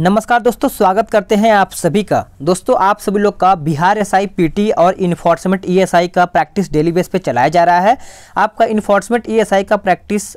नमस्कार दोस्तों स्वागत करते हैं आप सभी का दोस्तों आप सभी लोग का बिहार एसआई पीटी और इन्फोर्समेंट ईएसआई e का प्रैक्टिस डेली बेस पे चलाया जा रहा है आपका इन्फोर्समेंट ईएसआई e का प्रैक्टिस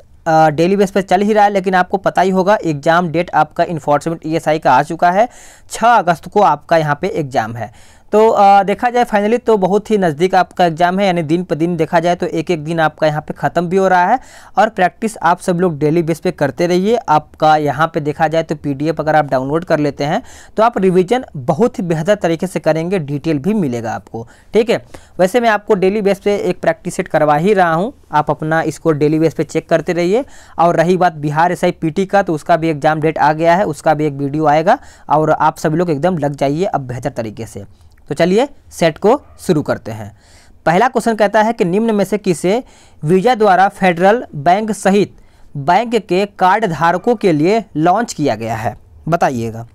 डेली बेस पे चल ही रहा है लेकिन आपको पता ही होगा एग्ज़ाम डेट आपका इन्फोर्समेंट ईएसआई e का आ चुका है छः अगस्त को आपका यहाँ पर एग्ज़ाम है तो आ, देखा जाए फाइनली तो बहुत ही नज़दीक आपका एग्ज़ाम है यानी दिन पर दिन देखा जाए तो एक एक दिन आपका यहाँ पे ख़त्म भी हो रहा है और प्रैक्टिस आप सब लोग डेली बेस पे करते रहिए आपका यहाँ पे देखा जाए तो पीडीएफ अगर आप डाउनलोड कर लेते हैं तो आप रिविज़न बहुत ही बेहतर तरीके से करेंगे डिटेल भी मिलेगा आपको ठीक है वैसे मैं आपको डेली बेस पर एक प्रैक्टिस सेट करवा ही रहा हूँ आप अपना स्कोर डेली बेस पर चेक करते रहिए और रही बात बिहार एस का तो उसका भी एग्ज़ाम डेट आ गया है उसका भी एक वीडियो आएगा और आप सभी लोग एकदम लग जाइए अब बेहतर तरीके से तो चलिए सेट को शुरू करते हैं पहला क्वेश्चन कहता है कि निम्न में से किसे वीजा द्वारा फेडरल बैंक सहित बैंक के कार्ड धारकों के लिए लॉन्च किया गया है बताइएगा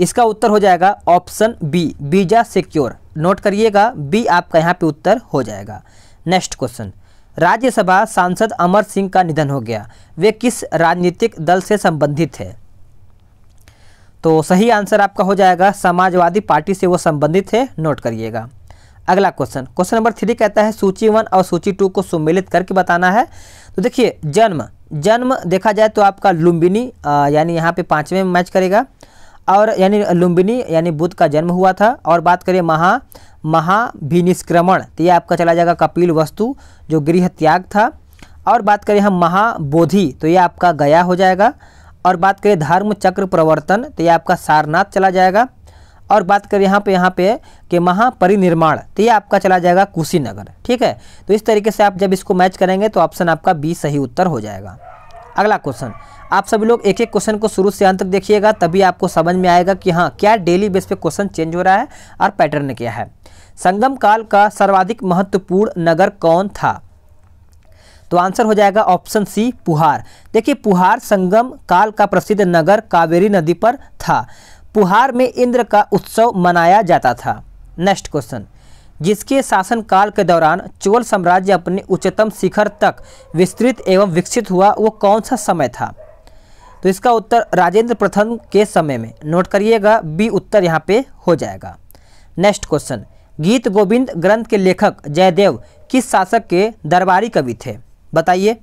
इसका उत्तर हो जाएगा option B Visa Secure note करिएगा बी आपका यहाँ पे उत्तर हो जाएगा नेक्स्ट क्वेश्चन राज्यसभा सांसद अमर सिंह का निधन हो गया वे किस राजनीतिक दल से संबंधित थे तो सही आंसर आपका हो जाएगा समाजवादी पार्टी से वो संबंधित है नोट करिएगा अगला क्वेश्चन क्वेश्चन नंबर थ्री कहता है सूची वन और सूची टू को सम्मिलित करके बताना है तो देखिए जन्म जन्म देखा जाए तो आपका लुम्बिनी यानी यहाँ पे पाँचवें मैच करेगा और यानी लुम्बिनी यानी बुद्ध का जन्म हुआ था और बात करें महा महाभिनिष्क्रमण तो ये आपका चला जाएगा कपिल वस्तु जो गृह त्याग था और बात करें हम महाबोधि तो ये आपका गया हो जाएगा और बात करें धर्म चक्र प्रवर्तन तो ये आपका सारनाथ चला जाएगा और बात करें यहाँ पे यहाँ पे कि महापरिनिर्माण तो ये आपका चला जाएगा कुशीनगर ठीक है तो इस तरीके से आप जब इसको मैच करेंगे तो ऑप्शन आपका बी सही उत्तर हो जाएगा अगला क्वेश्चन आप सभी लोग एक एक क्वेश्चन को शुरू से अंत तक देखिएगा तभी आपको समझ में आएगा कि हाँ क्या डेली बेस पे क्वेश्चन चेंज हो रहा है और पैटर्न क्या है संगम काल का सर्वाधिक महत्वपूर्ण नगर कौन था तो आंसर हो जाएगा ऑप्शन सी पुहार देखिए पुहार संगम काल का प्रसिद्ध नगर कावेरी नदी पर था पुहार में इंद्र का उत्सव मनाया जाता था नेक्स्ट क्वेश्चन जिसके शासनकाल के दौरान चोल साम्राज्य अपने उच्चतम शिखर तक विस्तृत एवं विकसित हुआ वो कौन सा समय था तो इसका उत्तर राजेंद्र प्रथम के समय में नोट करिएगा बी उत्तर यहाँ पे हो जाएगा नेक्स्ट क्वेश्चन गीत गोविंद ग्रंथ के लेखक जयदेव किस शासक के दरबारी कवि थे बताइए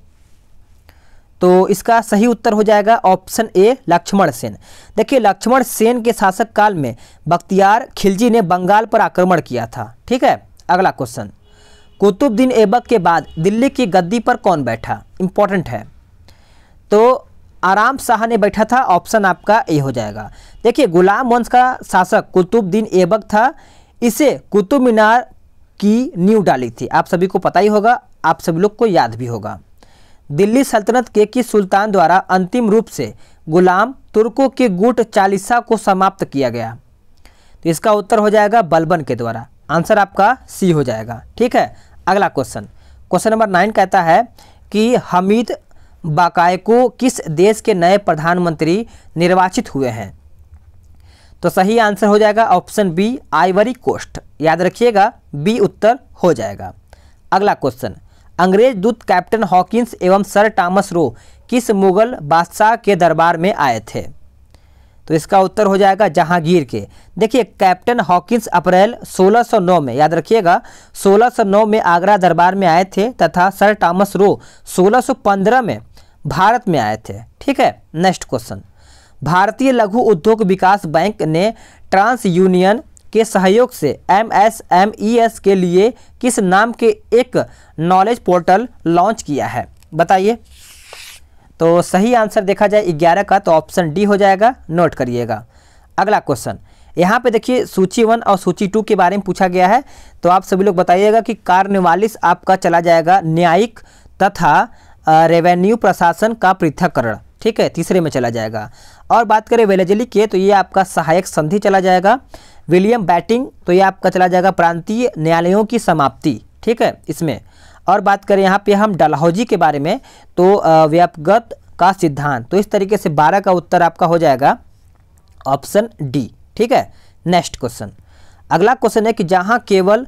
तो इसका सही उत्तर हो जाएगा ऑप्शन ए लक्ष्मण सेन देखिए लक्ष्मण सेन के शासक काल में बख्तियार खिलजी ने बंगाल पर आक्रमण किया था ठीक है अगला क्वेश्चन कुतुबद्दीन ऐबक के बाद दिल्ली की गद्दी पर कौन बैठा इंपॉर्टेंट है तो आराम शाह ने बैठा था ऑप्शन आपका ए हो जाएगा देखिए गुलाम वंश का शासक कुतुबद्दीन ऐबक था इसे कुतुब मीनार की नींव डाली थी आप सभी को पता ही होगा आप सभी लोग को याद भी होगा दिल्ली सल्तनत के किस सुल्तान द्वारा अंतिम रूप से गुलाम तुर्कों के गुट चालीसा को समाप्त किया गया तो इसका उत्तर हो जाएगा बलबन के द्वारा आंसर आपका सी हो जाएगा ठीक है अगला क्वेश्चन क्वेश्चन नंबर नाइन कहता है कि हमीद बाकाय को किस देश के नए प्रधानमंत्री निर्वाचित हुए हैं तो सही आंसर हो जाएगा ऑप्शन बी आइवरी कोस्ट याद रखिएगा बी उत्तर हो जाएगा अगला क्वेश्चन अंग्रेज दूत कैप्टन हॉकिंस एवं सर टॉमस रो किस मुगल बादशाह के दरबार में आए थे तो इसका उत्तर हो जाएगा जहांगीर के देखिए कैप्टन हॉकिंस अप्रैल 1609 में याद रखिएगा 1609 में आगरा दरबार में आए थे तथा सर टॉमस रो 1615 में भारत में आए थे ठीक है नेक्स्ट क्वेश्चन भारतीय लघु उद्योग विकास बैंक ने ट्रांस यूनियन के सहयोग से M S M E S के लिए किस नाम के एक नॉलेज पोर्टल लॉन्च किया है बताइए तो सही आंसर देखा जाए ग्यारह का तो ऑप्शन डी हो जाएगा नोट करिएगा अगला क्वेश्चन यहाँ पे देखिए सूची वन और सूची टू के बारे में पूछा गया है तो आप सभी लोग बताइएगा कि कार्निवालिस आपका चला जाएगा न्यायिक तथा रेवेन्यू प्रशासन का पृथककरण ठीक है तीसरे में चला जाएगा और बात करें वेलेजली के तो ये आपका सहायक संधि चला जाएगा विलियम बैटिंग तो ये आपका चला जाएगा प्रांतीय न्यायालयों की समाप्ति ठीक है इसमें और बात करें यहाँ पे हम डलहौजी के बारे में तो व्यापगत का सिद्धांत तो इस तरीके से बारह का उत्तर आपका हो जाएगा ऑप्शन डी ठीक है नेक्स्ट क्वेश्चन अगला क्वेश्चन है कि जहाँ केवल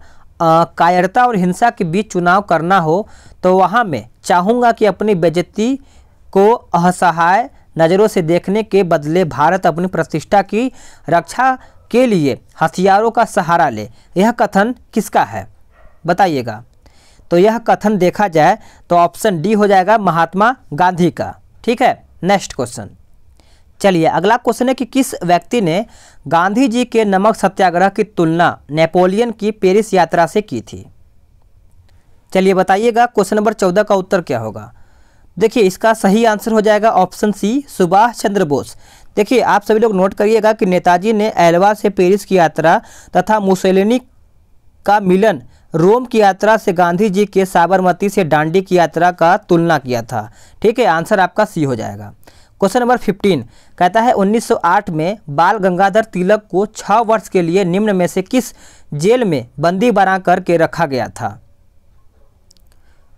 कायरता और हिंसा के बीच चुनाव करना हो तो वहाँ मैं चाहूँगा कि अपनी बेजती को असहाय नज़रों से देखने के बदले भारत अपनी प्रतिष्ठा की रक्षा के लिए हथियारों का सहारा ले यह कथन किसका है बताइएगा तो यह कथन देखा जाए तो ऑप्शन डी हो जाएगा महात्मा गांधी का ठीक है नेक्स्ट क्वेश्चन चलिए अगला क्वेश्चन है कि किस व्यक्ति ने गांधी जी के नमक सत्याग्रह की तुलना नेपोलियन की पेरिस यात्रा से की थी चलिए बताइएगा क्वेश्चन नंबर चौदह का उत्तर क्या होगा देखिए इसका सही आंसर हो जाएगा ऑप्शन सी सुभाष चंद्र बोस देखिए आप सभी लोग नोट करिएगा कि नेताजी ने एलवा से पेरिस की यात्रा तथा मुसेलिनी का मिलन रोम की यात्रा से गांधी जी के साबरमती से डांडी की यात्रा का तुलना किया था ठीक है आंसर आपका सी हो जाएगा क्वेश्चन नंबर 15 कहता है 1908 में बाल गंगाधर तिलक को छः वर्ष के लिए निम्न में से किस जेल में बंदी बनाकर के रखा गया था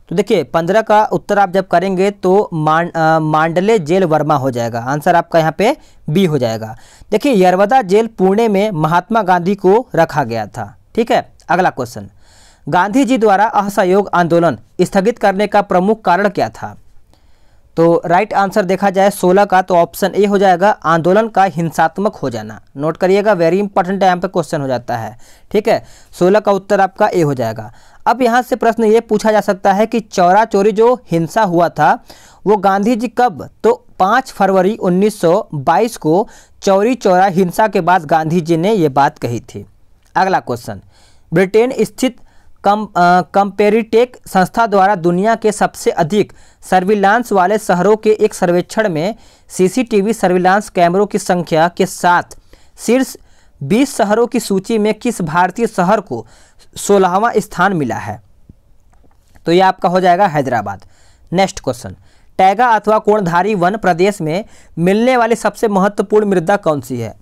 तो देखिए पंद्रह का उत्तर आप जब करेंगे तो आ, मांडले जेल वर्मा हो जाएगा आंसर आपका यहाँ पे बी हो जाएगा देखिए यरवदा जेल पुणे में महात्मा गांधी को रखा गया था ठीक है अगला क्वेश्चन गांधी जी द्वारा असहयोग आंदोलन स्थगित करने का प्रमुख कारण क्या था तो राइट आंसर देखा जाए 16 का तो ऑप्शन ए हो जाएगा आंदोलन का हिंसात्मक हो जाना नोट करिएगा वेरी इंपॉर्टेंट यहाँ पे क्वेश्चन हो जाता है ठीक है 16 का उत्तर आपका ए हो जाएगा अब यहाँ से प्रश्न ये पूछा जा सकता है कि चौरा चोरी जो हिंसा हुआ था वो गांधी जी कब तो पाँच फरवरी 1922 को चौरी चौरा हिंसा के बाद गांधी जी ने ये बात कही थी अगला क्वेश्चन ब्रिटेन स्थित कम कंपेरिटेक संस्था द्वारा दुनिया के सबसे अधिक सर्विलांस वाले शहरों के एक सर्वेक्षण में सीसीटीवी सर्विलांस कैमरों की संख्या के साथ शीर्ष 20 शहरों की सूची में किस भारतीय शहर को सोलहवां स्थान मिला है तो ये आपका हो जाएगा हैदराबाद नेक्स्ट क्वेश्चन टैगा अथवा कोणधारी वन प्रदेश में मिलने वाली सबसे महत्वपूर्ण मृदा कौन सी है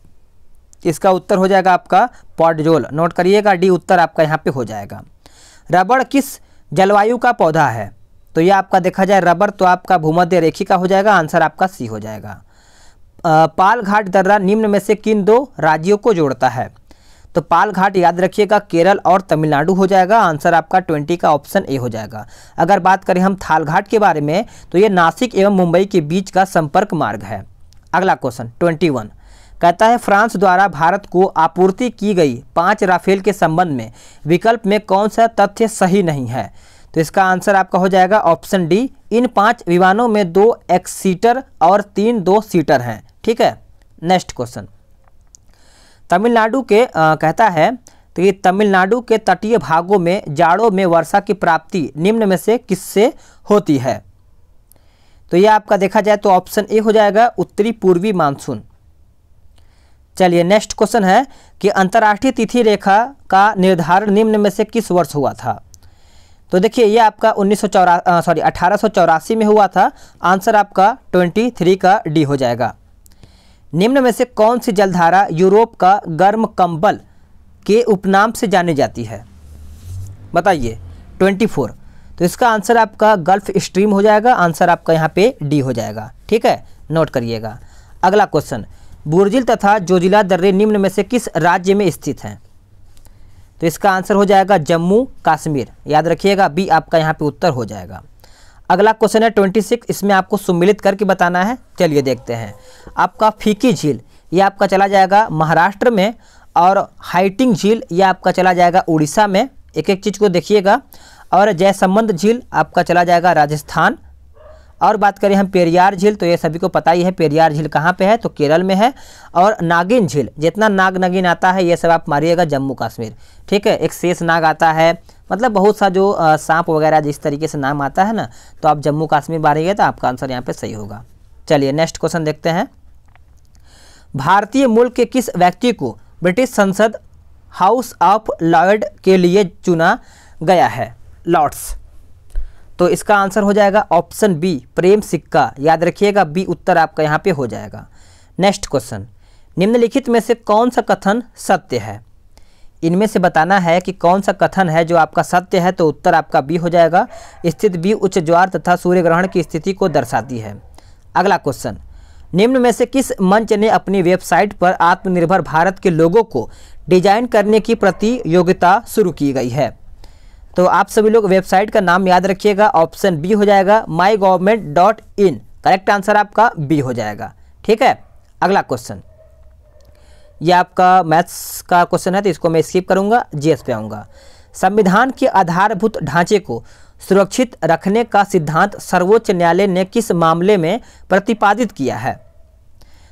इसका उत्तर हो जाएगा आपका पॉडजोल नोट करिएगा डी उत्तर आपका यहाँ पे हो जाएगा रबड़ किस जलवायु का पौधा है तो ये आपका देखा जाए रबर तो आपका भूमध्य रेखी का हो जाएगा आंसर आपका सी हो जाएगा पालघाट दर्रा निम्न में से किन दो राज्यों को जोड़ता है तो पालघाट याद रखिएगा केरल और तमिलनाडु हो जाएगा आंसर आपका ट्वेंटी का ऑप्शन ए हो जाएगा अगर बात करें हम थालघाट के बारे में तो ये नासिक एवं मुंबई के बीच का संपर्क मार्ग है अगला क्वेश्चन ट्वेंटी वन कहता है फ्रांस द्वारा भारत को आपूर्ति की गई पांच राफेल के संबंध में विकल्प में कौन सा तथ्य सही नहीं है तो इसका आंसर आपका हो जाएगा ऑप्शन डी इन पांच विमानों में दो एक्स सीटर और तीन दो सीटर हैं ठीक है नेक्स्ट क्वेश्चन तमिलनाडु के आ, कहता है तो ये तमिलनाडु के तटीय भागों में जाड़ों में वर्षा की प्राप्ति निम्न में से किससे होती है तो ये आपका देखा जाए तो ऑप्शन ए हो जाएगा उत्तरी पूर्वी मानसून चलिए नेक्स्ट क्वेश्चन है कि अंतर्राष्ट्रीय तिथि रेखा का निर्धारण निम्न में से किस वर्ष हुआ था तो देखिए ये आपका उन्नीस सौ सॉरी अठारह में हुआ था आंसर आपका 23 का डी हो जाएगा निम्न में से कौन सी जलधारा यूरोप का गर्म कंबल के उपनाम से जानी जाती है बताइए 24 तो इसका आंसर आपका गल्फ स्ट्रीम हो जाएगा आंसर आपका यहाँ पे डी हो जाएगा ठीक है नोट करिएगा अगला क्वेश्चन बुरजिल तथा जोजिला दर्रे निम्न में से किस राज्य में स्थित हैं तो इसका आंसर हो जाएगा जम्मू कश्मीर याद रखिएगा बी आपका यहाँ पे उत्तर हो जाएगा अगला क्वेश्चन है ट्वेंटी सिक्स इसमें आपको सुमिलित करके बताना है चलिए देखते हैं आपका फीकी झील ये आपका चला जाएगा महाराष्ट्र में और हाइटिंग झील यह आपका चला जाएगा उड़ीसा में एक एक चीज़ को देखिएगा और जयसंबंध झील आपका चला जाएगा राजस्थान और बात करें हम पेरियार झील तो ये सभी को पता ही है पेरियार झील कहाँ पे है तो केरल में है और नागिन झील जितना नाग नगिन आता है ये सब आप मारिएगा जम्मू कश्मीर ठीक है एक शेष नाग आता है मतलब बहुत सा जो सांप वगैरह जिस तरीके से नाम आता है ना तो आप जम्मू कश्मीर बारे तो आपका आंसर यहाँ पे सही होगा चलिए नेक्स्ट क्वेश्चन देखते हैं भारतीय मुल्क के किस व्यक्ति को ब्रिटिश संसद हाउस ऑफ लॉर्ड के लिए चुना गया है लॉर्ड्स तो इसका आंसर हो जाएगा ऑप्शन बी प्रेम सिक्का याद रखिएगा बी उत्तर आपका यहाँ पे हो जाएगा नेक्स्ट क्वेश्चन निम्नलिखित में से कौन सा कथन सत्य है इनमें से बताना है कि कौन सा कथन है जो आपका सत्य है तो उत्तर आपका बी हो जाएगा स्थित बी उच्च ज्वार तथा सूर्य ग्रहण की स्थिति को दर्शाती है अगला क्वेश्चन निम्न में से किस मंच ने अपनी वेबसाइट पर आत्मनिर्भर भारत के लोगों को डिजाइन करने की प्रतियोगिता शुरू की गई है तो आप सभी लोग वेबसाइट का नाम याद रखिएगा ऑप्शन बी हो जाएगा my government dot in correct answer आपका बी हो जाएगा ठीक है अगला क्वेश्चन यह आपका मैथ्स का क्वेश्चन है तो इसको मैं स्किप करूँगा जीएस पे आऊँगा संविधान के आधारभूत ढांचे को सुरक्षित रखने का सिद्धांत सर्वोच्च न्यायालय ने किस मामले में प्रतिपादित किया है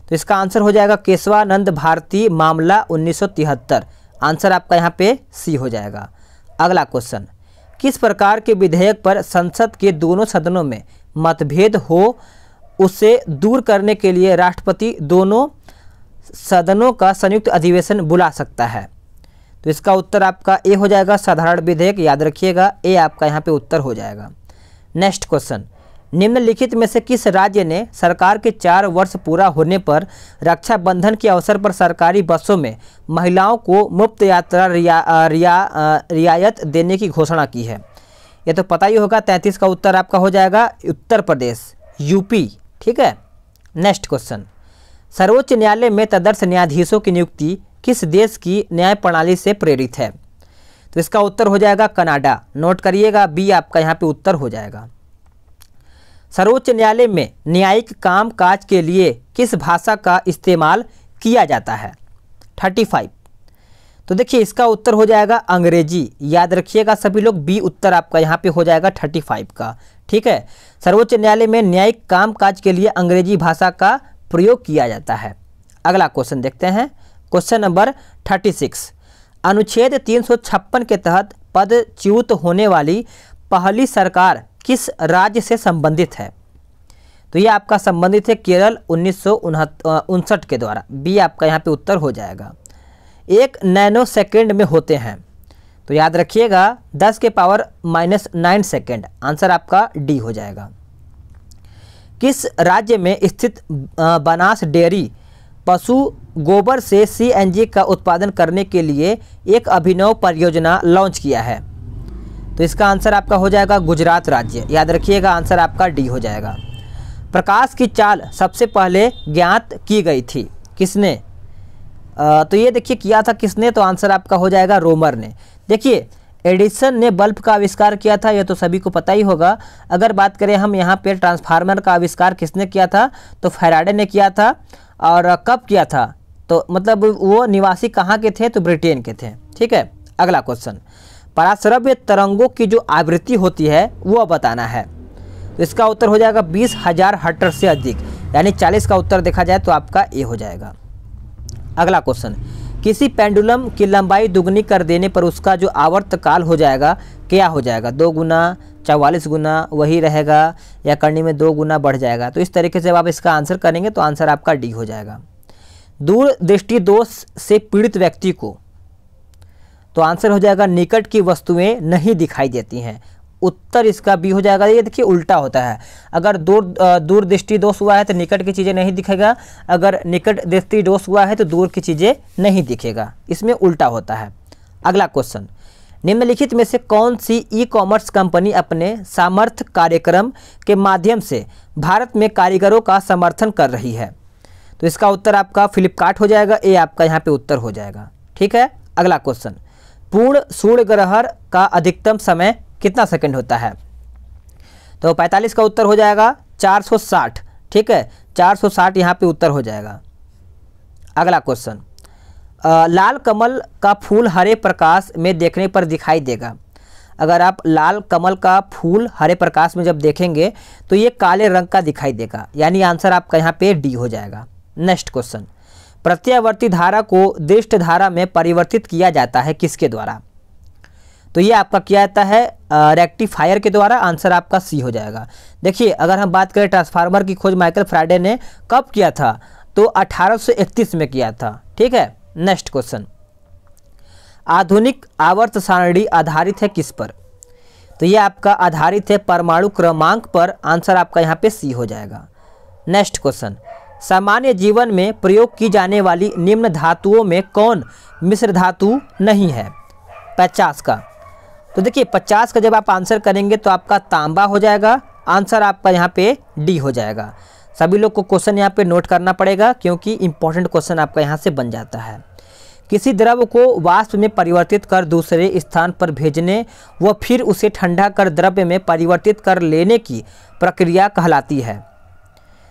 तो इसका आंसर हो जाएगा केशवानंद भारती मामला 1973 आंसर आपका यहाँ पे सी हो जाएगा अगला क्वेश्चन किस प्रकार के विधेयक पर संसद के दोनों सदनों में मतभेद हो उसे दूर करने के लिए राष्ट्रपति दोनों सदनों का संयुक्त अधिवेशन बुला सकता है तो इसका उत्तर आपका ए हो जाएगा साधारण विधेयक याद रखिएगा ए आपका यहाँ पे उत्तर हो जाएगा नेक्स्ट क्वेश्चन निम्नलिखित में से किस राज्य ने सरकार के चार वर्ष पूरा होने पर रक्षाबंधन के अवसर पर सरकारी बसों में महिलाओं को मुफ्त यात्रा रिया, रिया, रियायत देने की घोषणा की है ये तो पता ही होगा तैंतीस का उत्तर आपका हो जाएगा उत्तर प्रदेश यूपी ठीक है नेक्स्ट क्वेश्चन सर्वोच्च न्यायालय में तदर्श न्यायाधीशों की नियुक्ति किस देश की न्याय प्रणाली से प्रेरित है तो इसका उत्तर हो जाएगा कनाडा नोट करिएगा बी आपका यहाँ पे उत्तर हो जाएगा सर्वोच्च न्यायालय में न्यायिक कामकाज के लिए किस भाषा का इस्तेमाल किया जाता है थर्टी फाइव तो देखिए इसका उत्तर हो जाएगा अंग्रेजी याद रखिएगा सभी लोग बी उत्तर आपका यहाँ पे हो जाएगा थर्टी फाइव का ठीक है सर्वोच्च न्यायालय में न्यायिक कामकाज के लिए अंग्रेजी भाषा का प्रयोग किया जाता है अगला क्वेश्चन देखते हैं क्वेश्चन नंबर थर्टी सिक्स अनुच्छेद तीन सौ छप्पन के तहत पदच्युत होने वाली पहली सरकार किस राज्य से संबंधित है तो ये आपका संबंधित है केरल उन्नीस उनसठ के द्वारा बी आपका यहाँ पे उत्तर हो जाएगा एक नैनो सेकेंड में होते हैं तो याद रखिएगा 10 के power minus nine second answer आपका डी हो जाएगा किस राज्य में स्थित बनास डेयरी पशु गोबर से सीएनजी का उत्पादन करने के लिए एक अभिनव परियोजना लॉन्च किया है तो इसका आंसर आपका हो जाएगा गुजरात राज्य याद रखिएगा आंसर आपका डी हो जाएगा प्रकाश की चाल सबसे पहले ज्ञात की गई थी किसने आ, तो ये देखिए किया था किसने तो आंसर आपका हो जाएगा रोमर ने देखिए एडिसन ने बल्ब का आविष्कार किया था यह तो सभी को पता ही होगा अगर बात करें हम यहाँ पे ट्रांसफार्मर का आविष्कार किसने किया था तो फैराडे ने किया था और कब किया था तो मतलब वो निवासी कहाँ के थे तो ब्रिटेन के थे ठीक है अगला क्वेश्चन पराश्रव्य तरंगों की जो आवृत्ति होती है वो बताना है तो इसका उत्तर हो जाएगा बीस हज़ार हटर से अधिक यानी चालीस का उत्तर देखा जाए तो आपका ए हो जाएगा अगला क्वेश्चन किसी पेंडुलम की लंबाई दुगनी कर देने पर उसका जो आवर्त काल हो जाएगा क्या हो जाएगा दो गुना चवालीस गुना वही रहेगा या करनी में दो गुना बढ़ जाएगा तो इस तरीके से जब आप इसका आंसर करेंगे तो आंसर आपका डी हो जाएगा दृष्टि दोष से पीड़ित व्यक्ति को तो आंसर हो जाएगा निकट की वस्तुएं नहीं दिखाई देती हैं उत्तर इसका बी हो जाएगा ये देखिए उल्टा होता है अगर दूर दूरदृष्टि दोष हुआ है तो निकट की चीज़ें नहीं दिखेगा अगर निकट दृष्टि दोष हुआ है तो दूर की चीज़ें नहीं दिखेगा इसमें उल्टा होता है अगला क्वेश्चन निम्नलिखित में से कौन सी ई कॉमर्स कंपनी अपने सामर्थ्य कार्यक्रम के माध्यम से भारत में कारीगरों का समर्थन कर रही है तो इसका उत्तर आपका फ्लिपकार्ट हो जाएगा ए आपका यहाँ पे उत्तर हो जाएगा ठीक है अगला क्वेश्चन पूर्ण सूर्य ग्रहण का अधिकतम समय कितना सेकंड होता है तो 45 का उत्तर हो जाएगा 460 ठीक है 460 सौ यहाँ पर उत्तर हो जाएगा अगला क्वेश्चन लाल कमल का फूल हरे प्रकाश में देखने पर दिखाई देगा अगर आप लाल कमल का फूल हरे प्रकाश में जब देखेंगे तो ये काले रंग का दिखाई देगा यानी आंसर आपका यहाँ पे डी हो जाएगा नेक्स्ट क्वेश्चन प्रत्यावर्ती धारा को दृष्ट धारा में परिवर्तित किया जाता है किसके द्वारा तो ये आपका किया जाता है रेक्टिफायर के द्वारा आंसर आपका सी हो जाएगा देखिए अगर हम बात करें ट्रांसफार्मर की खोज माइकल फ्राइडे ने कब किया था तो 1831 में किया था ठीक है नेक्स्ट क्वेश्चन आधुनिक आवर्त सारणी आधारित है किस पर तो ये आपका आधारित है परमाणु क्रमांक पर आंसर आपका यहाँ पे सी हो जाएगा नेक्स्ट क्वेश्चन सामान्य जीवन में प्रयोग की जाने वाली निम्न धातुओं में कौन मिश्र धातु नहीं है पचास का तो देखिए पचास का जब आप आंसर करेंगे तो आपका तांबा हो जाएगा आंसर आपका यहाँ पे डी हो जाएगा सभी लोग को क्वेश्चन यहाँ पे नोट करना पड़ेगा क्योंकि इंपॉर्टेंट क्वेश्चन आपका यहाँ से बन जाता है किसी द्रव को वाष्प में परिवर्तित कर दूसरे स्थान पर भेजने व फिर उसे ठंडा कर द्रव्य में परिवर्तित कर लेने की प्रक्रिया कहलाती है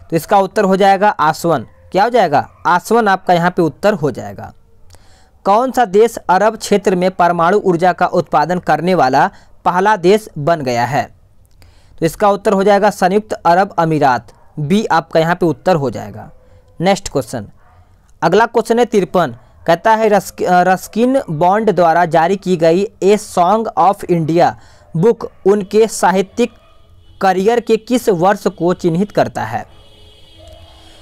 तो इसका उत्तर हो जाएगा आसवन क्या हो जाएगा आसवन आपका यहाँ पे उत्तर हो जाएगा कौन सा देश अरब क्षेत्र में परमाणु ऊर्जा का उत्पादन करने वाला पहला देश बन गया है तो इसका उत्तर हो जाएगा संयुक्त अरब अमीरात बी आपका यहाँ पे उत्तर हो जाएगा नेक्स्ट क्वेश्चन अगला क्वेश्चन है तिरपन कहता है रस्क, रस्किन बॉन्ड द्वारा जारी की गई A Song of India book उनके साहित्यिक करियर के किस वर्ष को चिन्हित करता है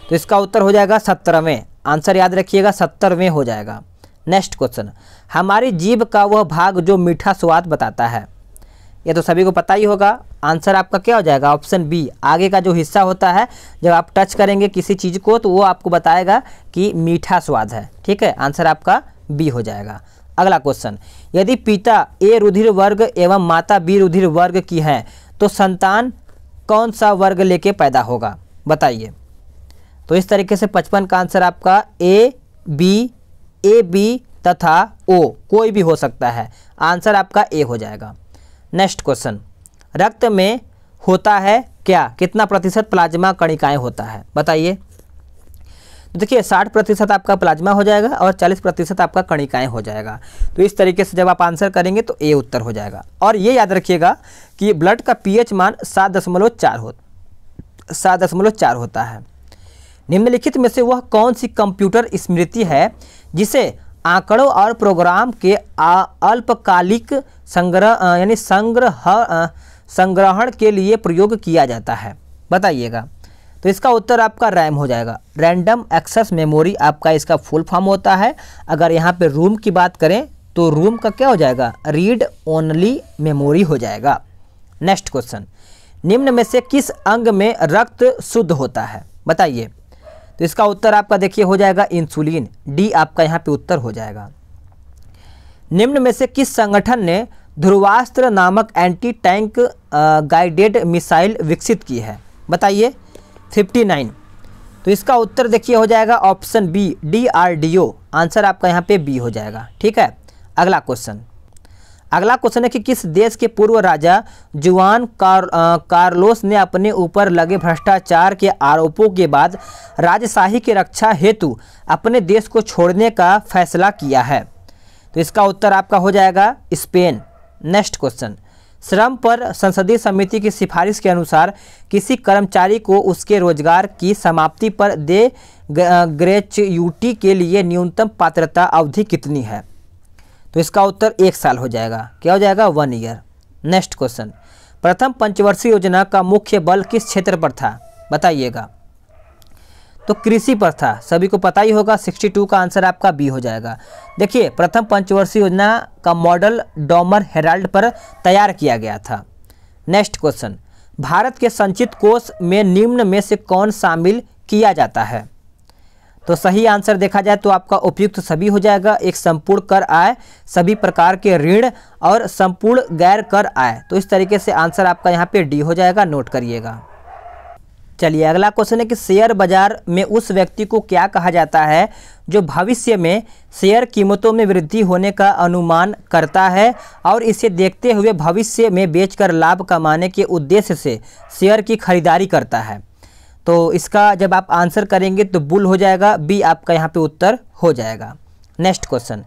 तो इसका उत्तर हो जाएगा सत्तरवें आंसर याद रखिएगा सत्तरवें हो जाएगा नेक्स्ट क्वेश्चन हमारी जीभ का वह भाग जो मीठा स्वाद बताता है यह तो सभी को पता ही होगा आंसर आपका क्या हो जाएगा ऑप्शन बी आगे का जो हिस्सा होता है जब आप टच करेंगे किसी चीज़ को तो वो आपको बताएगा कि मीठा स्वाद है ठीक है आंसर आपका बी हो जाएगा अगला क्वेश्चन यदि पिता ए रुधिर वर्ग एवं माता बी रुधिर वर्ग की हैं तो संतान कौन सा वर्ग लेके पैदा होगा बताइए तो इस तरीके से पचपन का आंसर आपका ए बी ए बी तथा ओ कोई भी हो सकता है आंसर आपका ए हो जाएगा नेक्स्ट क्वेश्चन रक्त में होता है क्या कितना प्रतिशत प्लाज्मा कणिकाएँ होता है बताइए तो देखिए साठ प्रतिशत आपका प्लाज्मा हो जाएगा और चालीस प्रतिशत आपका कणिकाएँ हो जाएगा तो इस तरीके से जब आप आंसर करेंगे तो ए उत्तर हो जाएगा और ये याद रखिएगा कि ब्लड का पीएच मान सात दशमलव चार हो सात दशमलव चार होता है निम्नलिखित में से वह कौन सी कंप्यूटर स्मृति है जिसे आंकड़ों और प्रोग्राम के अल्पकालिक संग्रह यानी संग्रह संग्रहण के लिए प्रयोग किया जाता है बताइएगा तो इसका उत्तर आपका रैम हो जाएगा रैंडम एक्सेस मेमोरी आपका इसका फुल फॉर्म होता है अगर यहाँ पे रूम की बात करें तो रूम का क्या हो जाएगा रीड ओनली मेमोरी हो जाएगा नेक्स्ट क्वेश्चन निम्न में से किस अंग में रक्त शुद्ध होता है बताइए तो इसका उत्तर आपका देखिए हो जाएगा इंसुलिन डी आपका यहाँ पे उत्तर हो जाएगा निम्न में से किस संगठन ने ध्रुवास्त्र नामक एंटी टैंक गाइडेड मिसाइल विकसित की है बताइए 59 तो इसका उत्तर देखिए हो जाएगा option B D R D O answer आपका यहाँ पे बी हो जाएगा ठीक है अगला क्वेश्चन अगला क्वेश्चन है कि किस देश के पूर्व राजा जुआन कार, आ, कार्लोस ने अपने ऊपर लगे भ्रष्टाचार के आरोपों के बाद राजशाही की रक्षा हेतु अपने देश को छोड़ने का फैसला किया है तो इसका उत्तर आपका हो जाएगा स्पेन नेक्स्ट क्वेश्चन श्रम पर संसदीय समिति की सिफारिश के अनुसार किसी कर्मचारी को उसके रोजगार की समाप्ति पर दे ग्रेचुटी के लिए न्यूनतम पात्रता अवधि कितनी है तो इसका उत्तर एक साल हो जाएगा क्या हो जाएगा वन ईयर नेक्स्ट क्वेश्चन प्रथम पंचवर्षीय योजना का मुख्य बल किस क्षेत्र पर था बताइएगा तो कृषि पर था सभी को पता ही होगा 62 का आंसर आपका बी हो जाएगा देखिए प्रथम पंचवर्षीय योजना का मॉडल डॉमर हेराल्ड पर तैयार किया गया था नेक्स्ट क्वेश्चन भारत के संचित कोष में निम्न में से कौन शामिल किया जाता है तो सही आंसर देखा जाए तो आपका उपयुक्त सभी हो जाएगा एक संपूर्ण कर आय सभी प्रकार के ऋण और संपूर्ण गैर कर आय तो इस तरीके से आंसर आपका यहाँ पे डी हो जाएगा नोट करिएगा चलिए अगला क्वेश्चन है कि शेयर बाजार में उस व्यक्ति को क्या कहा जाता है जो भविष्य में शेयर कीमतों में वृद्धि होने का अनुमान करता है और इसे देखते हुए भविष्य में बेचकर लाभ कमाने के उद्देश्य से शेयर की खरीदारी करता है तो इसका जब आप आंसर करेंगे तो बुल हो जाएगा बी आपका यहाँ पे उत्तर हो जाएगा नेक्स्ट क्वेश्चन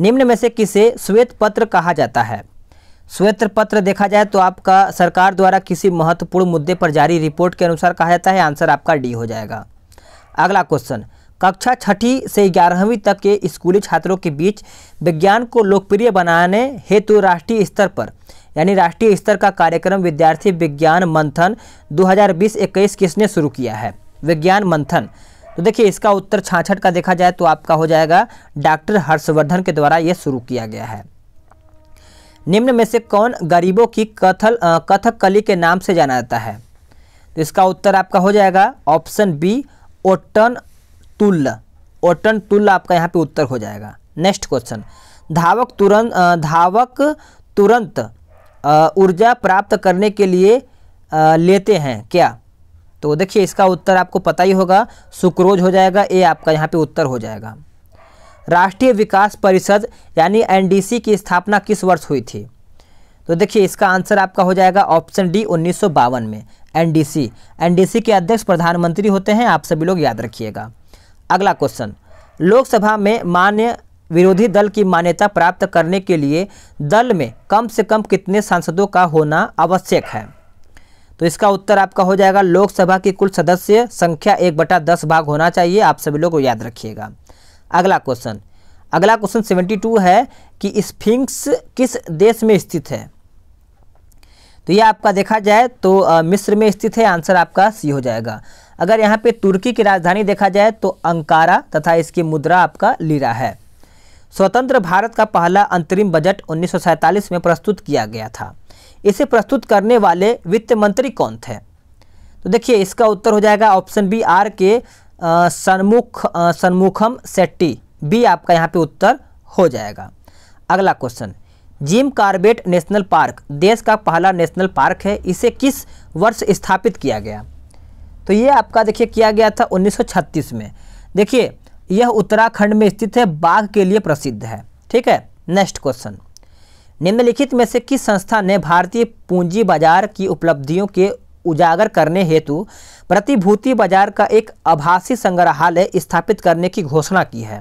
निम्न में से किसे श्वेत पत्र कहा जाता है श्वेत पत्र देखा जाए तो आपका सरकार द्वारा किसी महत्वपूर्ण मुद्दे पर जारी रिपोर्ट के अनुसार कहा जाता है आंसर आपका डी हो जाएगा अगला क्वेश्चन कक्षा छठी से ग्यारहवीं तक के स्कूली छात्रों के बीच विज्ञान को लोकप्रिय बनाने हेतु राष्ट्रीय स्तर पर यानी राष्ट्रीय स्तर का कार्यक्रम विद्यार्थी विज्ञान मंथन 2020-21 किसने शुरू किया है विज्ञान मंथन तो देखिए इसका उत्तर छाछठ का देखा जाए तो आपका हो जाएगा डॉक्टर हर्षवर्धन के द्वारा यह शुरू किया गया है निम्न में से कौन गरीबों की कथल कथक कली के नाम से जाना जाता है तो इसका उत्तर आपका हो जाएगा ऑप्शन बी ओटन तुल्ल ओटन तुल्ल आपका यहाँ पे उत्तर हो जाएगा नेक्स्ट क्वेश्चन धावक तुरंत धावक तुरंत ऊर्जा प्राप्त करने के लिए आ, लेते हैं क्या तो देखिए इसका उत्तर आपको पता ही होगा सुक्रोज हो जाएगा ये आपका यहाँ पे उत्तर हो जाएगा राष्ट्रीय विकास परिषद यानी एनडीसी की स्थापना किस वर्ष हुई थी तो देखिए इसका आंसर आपका हो जाएगा ऑप्शन डी उन्नीस में एनडीसी एनडीसी के अध्यक्ष प्रधानमंत्री होते हैं आप सभी लोग याद रखिएगा अगला क्वेश्चन लोकसभा में मान्य विरोधी दल की मान्यता प्राप्त करने के लिए दल में कम से कम कितने सांसदों का होना आवश्यक है तो इसका उत्तर आपका हो जाएगा लोकसभा की कुल सदस्य संख्या एक बटा दस भाग होना चाहिए आप सभी लोग को याद रखिएगा अगला क्वेश्चन अगला क्वेश्चन सेवेंटी टू है कि स्फिंक्स किस देश में स्थित है तो यह आपका देखा जाए तो मिस्र में स्थित है आंसर आपका सी हो जाएगा अगर यहाँ पे तुर्की की राजधानी देखा जाए तो अंकारा तथा इसकी मुद्रा आपका लीरा है स्वतंत्र भारत का पहला अंतरिम बजट उन्नीस में प्रस्तुत किया गया था इसे प्रस्तुत करने वाले वित्त मंत्री कौन थे तो देखिए इसका उत्तर हो जाएगा ऑप्शन बी आर के सन्मुख सन्मुखम सेट्टी बी आपका यहाँ पे उत्तर हो जाएगा अगला question Jim Corbett National Park देश का पहला नेशनल पार्क है इसे किस वर्ष स्थापित किया गया तो ये आपका देखिए किया गया था 1936 में देखिए यह उत्तराखंड में स्थित है बाघ के लिए प्रसिद्ध है ठीक है नेक्स्ट क्वेश्चन निम्नलिखित में से किस संस्था ने भारतीय पूंजी बाजार की उपलब्धियों के उजागर करने हेतु प्रतिभूति बाजार का एक आभासी संग्रहालय स्थापित करने की घोषणा की है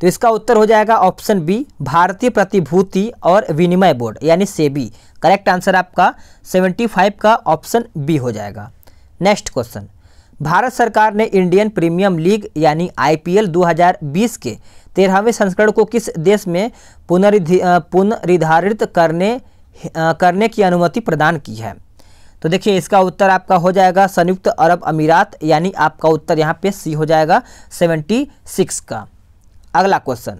तो इसका उत्तर हो जाएगा ऑप्शन बी भारतीय प्रतिभूति और विनिमय बोर्ड यानी सेबी करेक्ट आंसर आपका 75 का ऑप्शन बी हो जाएगा नेक्स्ट क्वेश्चन भारत सरकार ने इंडियन प्रीमियम लीग यानी आईपीएल 2020 के तेरहवें संस्करण को किस देश में पुनरिधि पुनर्निधारित करने करने की अनुमति प्रदान की है तो देखिए इसका उत्तर आपका हो जाएगा संयुक्त अरब अमीरात यानी आपका उत्तर यहाँ पे सी हो जाएगा 76 का अगला क्वेश्चन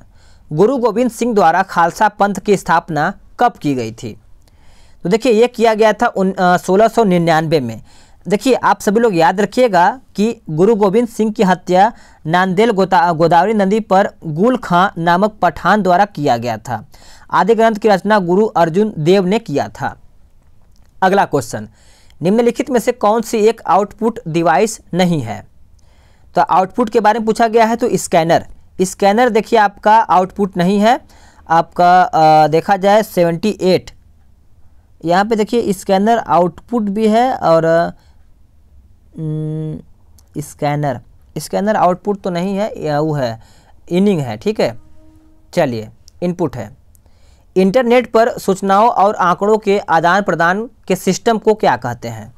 गुरु गोविंद सिंह द्वारा खालसा पंथ की स्थापना कब की गई थी तो देखिए ये किया गया था सोलह में देखिए आप सभी लोग याद रखिएगा कि गुरु गोविंद सिंह की हत्या नांदेल गोदावरी नदी पर गुल खां नामक पठान द्वारा किया गया था आदि ग्रंथ की रचना गुरु अर्जुन देव ने किया था अगला क्वेश्चन निम्नलिखित में से कौन सी एक आउटपुट डिवाइस नहीं है तो आउटपुट के बारे में पूछा गया है तो स्कैनर स्कैनर देखिए आपका आउटपुट नहीं है आपका आ, देखा जाए सेवेंटी एट यहाँ पर देखिए स्कैनर आउटपुट भी है और हम्म, स्कैनर स्कैनर आउटपुट तो नहीं है वो है इनिंग है ठीक है चलिए इनपुट है इंटरनेट पर सूचनाओं और आंकड़ों के आदान प्रदान के सिस्टम को क्या कहते हैं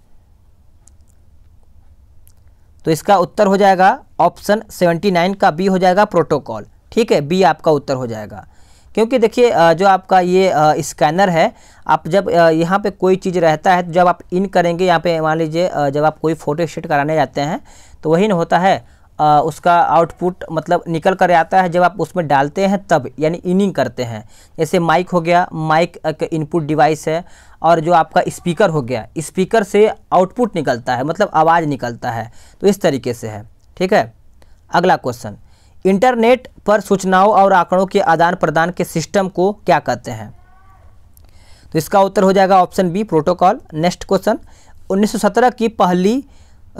तो इसका उत्तर हो जाएगा ऑप्शन 79 का बी हो जाएगा प्रोटोकॉल ठीक है बी आपका उत्तर हो जाएगा क्योंकि देखिए जो आपका ये स्कैनर है आप जब यहाँ पे कोई चीज़ रहता है तो जब आप इन करेंगे यहाँ पे मान लीजिए जब आप कोई फ़ोटो स्टेट कराने जाते हैं तो वही होता है उसका आउटपुट मतलब निकल कर आता है जब आप उसमें डालते हैं तब यानी इनिंग करते हैं जैसे माइक हो गया माइक एक इनपुट डिवाइस है और जो आपका स्पीकर हो गया स्पीकर से आउटपुट निकलता है मतलब आवाज़ निकलता है तो इस तरीके से है ठीक है अगला क्वेश्चन इंटरनेट पर सूचनाओं और आंकड़ों के आदान प्रदान के सिस्टम को क्या कहते हैं तो इसका उत्तर हो जाएगा option B protocol next question 1917 की पहली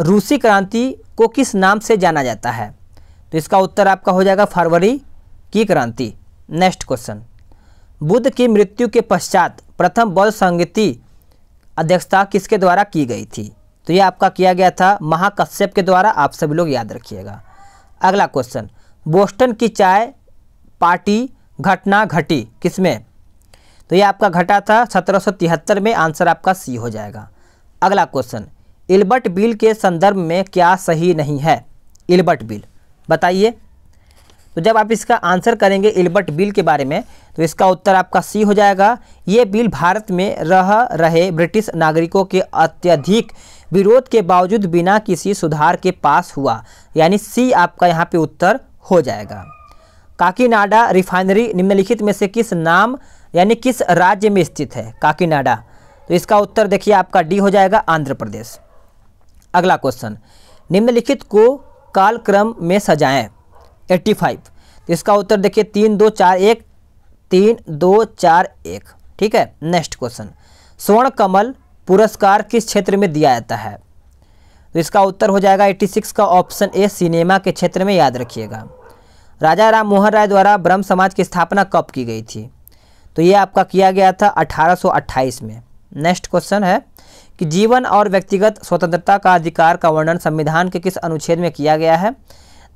रूसी क्रांति को किस नाम से जाना जाता है तो इसका उत्तर आपका हो जाएगा फरवरी की क्रांति नेक्स्ट क्वेश्चन बुद्ध की मृत्यु के पश्चात प्रथम बौद्ध संगति अध्यक्षता किसके द्वारा की गई थी तो यह आपका किया गया था महाकश्यप के द्वारा आप सभी लोग याद रखिएगा अगला क्वेश्चन बोस्टन की चाय पार्टी घटना घटी किसमें तो ये आपका घटा था सत्रह में आंसर आपका सी हो जाएगा अगला क्वेश्चन इल्बर्ट बिल के संदर्भ में क्या सही नहीं है इल्बर्ट बिल बताइए तो जब आप इसका आंसर करेंगे इल्बर्ट बिल के बारे में तो इसका उत्तर आपका सी हो जाएगा ये बिल भारत में रह रहे ब्रिटिश नागरिकों के अत्यधिक विरोध के बावजूद बिना किसी सुधार के पास हुआ यानी सी आपका यहाँ पे उत्तर हो जाएगा काकीनाडा रिफाइनरी निम्नलिखित में से किस नाम यानी किस राज्य में स्थित है काकीनाडा तो इसका उत्तर देखिए आपका डी हो जाएगा आंध्र प्रदेश अगला क्वेश्चन निम्नलिखित को कालक्रम में सजाएं 85 तो इसका उत्तर देखिए तीन दो चार एक तीन दो चार एक ठीक है नेक्स्ट क्वेश्चन स्वर्ण कमल पुरस्कार किस क्षेत्र में दिया जाता है तो इसका उत्तर हो जाएगा 86 का ऑप्शन ए सिनेमा के क्षेत्र में याद रखिएगा राजा राम मोहन राय द्वारा ब्रह्म समाज की स्थापना कब की गई थी तो ये आपका किया गया था 1828 में नेक्स्ट क्वेश्चन है कि जीवन और व्यक्तिगत स्वतंत्रता का अधिकार का वर्णन संविधान के किस अनुच्छेद में किया गया है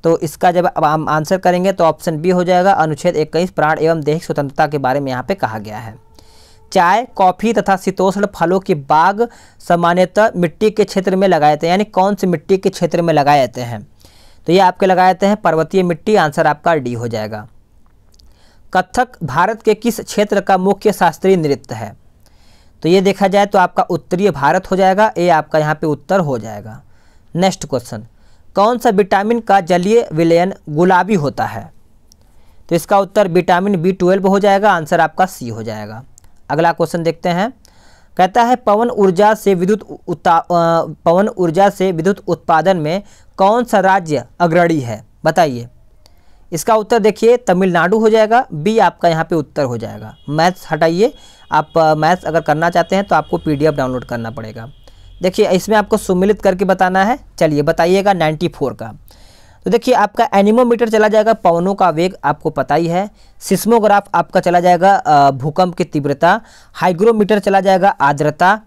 तो इसका जब हम आंसर करेंगे तो ऑप्शन बी हो जाएगा अनुच्छेद इक्कीस प्राण एवं दैहिक स्वतंत्रता के बारे में यहाँ पे कहा गया है चाय कॉफ़ी तथा शीतोष्ण फलों के बाग सामान्यतः मिट्टी के क्षेत्र में लगाए जाते हैं यानी कौन से मिट्टी के क्षेत्र में लगाए जाते हैं तो ये आपके लगाते हैं पर्वतीय मिट्टी आंसर आपका डी हो जाएगा कथक भारत के किस क्षेत्र का मुख्य शास्त्रीय नृत्य है तो ये देखा जाए तो आपका उत्तरीय भारत हो जाएगा ये आपका यहाँ पे उत्तर हो जाएगा नेक्स्ट क्वेश्चन कौन सा विटामिन का जलीय विलयन गुलाबी होता है तो इसका उत्तर विटामिन बी ट्वेल्व हो जाएगा आंसर आपका सी हो जाएगा अगला क्वेश्चन देखते हैं कहता है पवन ऊर्जा से विद्युत पवन ऊर्जा से विद्युत उत्पादन में कौन सा राज्य अग्रणी है बताइए इसका उत्तर देखिए तमिलनाडु हो जाएगा बी आपका यहाँ पे उत्तर हो जाएगा मैथ्स हटाइए आप मैथ्स अगर करना चाहते हैं तो आपको पीडीएफ डाउनलोड करना पड़ेगा देखिए इसमें आपको सुमिलित करके बताना है चलिए बताइएगा 94 का तो देखिए आपका एनिमोमीटर चला जाएगा पवनों का वेग आपको पता ही है सिस्मोग्राफ आपका चला जाएगा भूकंप की तीव्रता हाइग्रोमीटर चला जाएगा आर्द्रता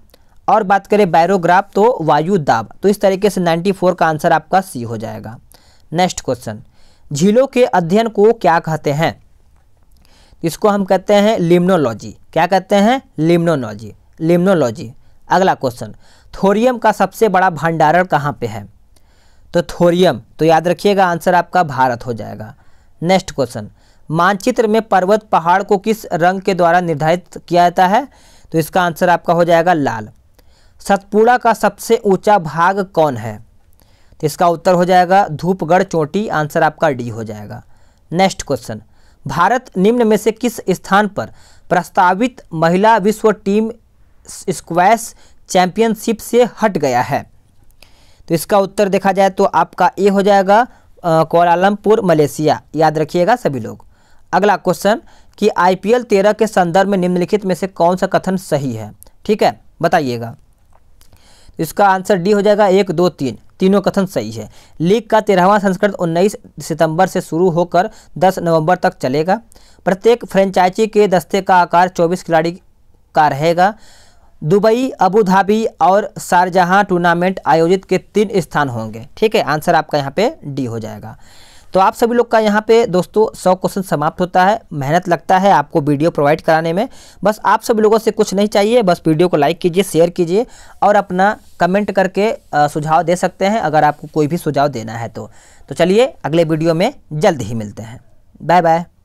और बात करें बैरोग्राफ तो वायु दाब तो इस तरीके से 94 का आंसर आपका सी हो जाएगा नेक्स्ट क्वेश्चन झीलों के अध्ययन को क्या कहते हैं इसको हम कहते हैं लिम्नोलॉजी क्या कहते हैं लिम्नोलॉजी लिम्नोलॉजी अगला क्वेश्चन थोरियम का सबसे बड़ा भंडारण कहाँ पे है तो थोरियम तो याद रखिएगा आंसर आपका भारत हो जाएगा नेक्स्ट क्वेश्चन मानचित्र में पर्वत पहाड़ को किस रंग के द्वारा निर्धारित किया जाता है तो इसका आंसर आपका हो जाएगा लाल सतपुड़ा का सबसे ऊंचा भाग कौन है तो इसका उत्तर हो जाएगा धूपगढ़ चोटी आंसर आपका डी हो जाएगा नेक्स्ट क्वेश्चन भारत निम्न में से किस स्थान पर प्रस्तावित महिला विश्व टीम स्क्वैश चैंपियनशिप से हट गया है तो इसका उत्तर देखा जाए तो आपका ए हो जाएगा कोलालमपुर मलेशिया याद रखिएगा सभी लोग अगला क्वेश्चन कि आईपीएल तेरह के संदर्भ में निम्नलिखित में से कौन सा कथन सही है ठीक है बताइएगा इसका आंसर डी हो जाएगा एक दो तीन तीनों कथन सही है लीग का तेरहवां संस्करण 19 सितंबर से शुरू होकर 10 नवंबर तक चलेगा प्रत्येक फ्रेंचाइजी के दस्ते का आकार 24 खिलाड़ी का रहेगा दुबई अबू धाबी और शारजहाँ टूर्नामेंट आयोजित के तीन स्थान होंगे ठीक है आंसर आपका यहाँ पे डी हो जाएगा तो आप सभी लोग का यहाँ पे दोस्तों सौ क्वेश्चन समाप्त होता है मेहनत लगता है आपको वीडियो प्रोवाइड कराने में बस आप सभी लोगों से कुछ नहीं चाहिए बस वीडियो को लाइक कीजिए शेयर कीजिए और अपना कमेंट करके सुझाव दे सकते हैं अगर आपको कोई भी सुझाव देना है तो, तो चलिए अगले वीडियो में जल्द ही मिलते हैं बाय बाय